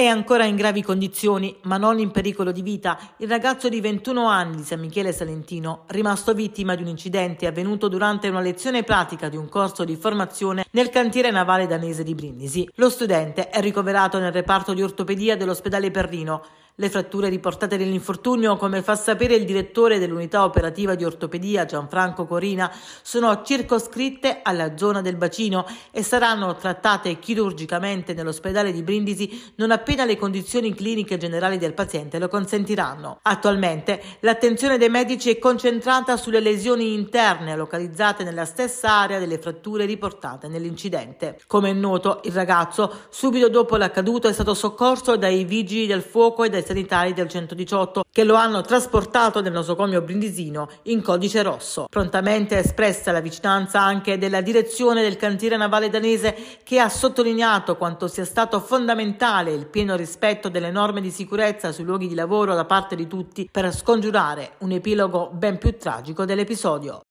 È ancora in gravi condizioni, ma non in pericolo di vita, il ragazzo di 21 anni di San Michele Salentino, rimasto vittima di un incidente avvenuto durante una lezione pratica di un corso di formazione nel cantiere navale danese di Brindisi. Lo studente è ricoverato nel reparto di ortopedia dell'ospedale Perrino. Le fratture riportate nell'infortunio, come fa sapere il direttore dell'unità operativa di ortopedia Gianfranco Corina, sono circoscritte alla zona del bacino e saranno trattate chirurgicamente nell'ospedale di Brindisi non appena le condizioni cliniche generali del paziente lo consentiranno. Attualmente l'attenzione dei medici è concentrata sulle lesioni interne localizzate nella stessa area delle fratture riportate nell'incidente. Come è noto, il ragazzo subito dopo l'accaduto è stato soccorso dai vigili del fuoco e dai sanitari del 118 che lo hanno trasportato nel nosocomio brindisino in codice rosso. Prontamente espressa la vicinanza anche della direzione del cantiere navale danese che ha sottolineato quanto sia stato fondamentale il pieno rispetto delle norme di sicurezza sui luoghi di lavoro da parte di tutti per scongiurare un epilogo ben più tragico dell'episodio.